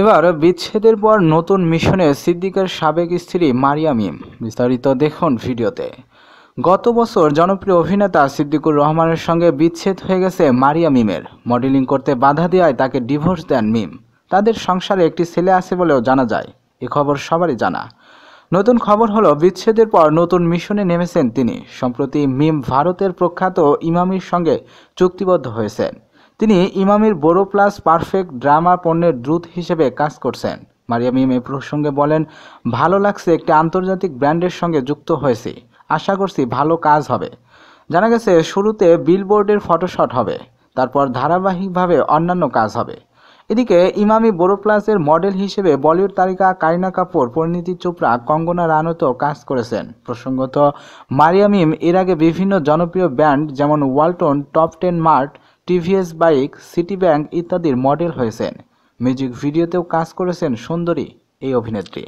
এবার বিচ্ছেদের পর নতুন মিশনে সিদ্দিকের সাবেক স্ত্রী মারিয়া মিম বিস্তারিত দেখুন ভিডিওতে গত বছর জনপ্রিয় অভিনেতা সিদ্দিকুর রহমানের সঙ্গে বিচ্ছেদ হয়ে গেছে মারিয়া মিমের মডেলিং করতে বাধা দেওয়ায় তাকে ডিভোর্স দেন মিম তাদের সংসারে একটি ছেলে আছে বলেও জানা যায় এ খবর সবারই জানা নতুন খবর হলো বিচ্ছেদের পর নতুন মিশনে নেমেছেন তিনি সম্প্রতি মিম ভারতের প্রখ্যাত ইমামির সঙ্গে চুক্তিবদ্ধ হয়েছেন তিনি ইমামির বড় প্লাস পারফেক্ট ড্রামা পণ্যের দ্রুত হিসেবে কাজ করছেন মারিয়াম ইম এ প্রসঙ্গে বলেন ভালো লাগছে একটি আন্তর্জাতিক ব্র্যান্ডের সঙ্গে যুক্ত হয়েছি আশা করছি ভালো কাজ হবে জানা গেছে শুরুতে বিলবোর্ডের ফটোশট হবে তারপর ধারাবাহিকভাবে অন্যান্য কাজ হবে এদিকে ইমামি বড় প্লাসের মডেল হিসেবে বলিউড তারিকা কারিনা কাপুর পরিণীতি চোপড়া কঙ্গনা রানোতেও কাজ করেছেন প্রসঙ্গত মারিয়ামিম এর আগে বিভিন্ন জনপ্রিয় ব্যান্ড যেমন Walton top ten mart TVS bike city bank ইত্যাদির মডেল হয়েছেন মিউজিক ভিডিওতেও কাজ করেছেন সুন্দরী এই অভিনেত্রী